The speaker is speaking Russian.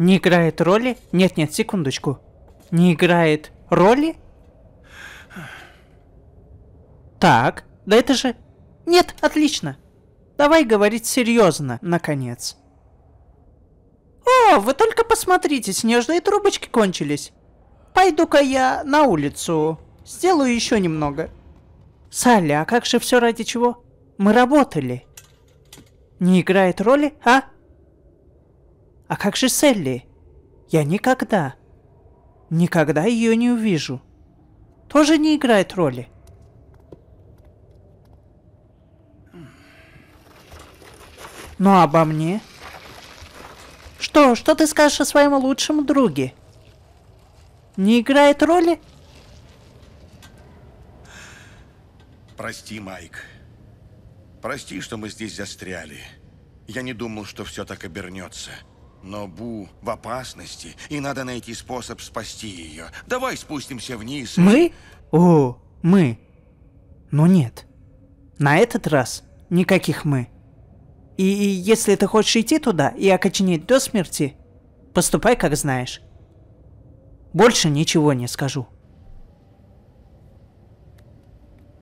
Не играет роли? Нет-нет, секундочку. Не играет роли? Так, да это же... Нет, отлично. Давай говорить серьезно, наконец. О, вы только посмотрите, снежные трубочки кончились. Пойду-ка я на улицу. Сделаю еще немного. Саля, а как же все ради чего? Мы работали. Не играет роли, а? А как же Селли? Я никогда, никогда ее не увижу. Тоже не играет роли. Ну а обо мне? Что, что ты скажешь о своем лучшем друге? Не играет роли? Прости, Майк. Прости, что мы здесь застряли. Я не думал, что все так обернется. Но Бу в опасности, и надо найти способ спасти ее. Давай спустимся вниз. Мы? О, мы. Но нет. На этот раз никаких мы. И, и если ты хочешь идти туда и окоченеть до смерти, поступай как знаешь. Больше ничего не скажу.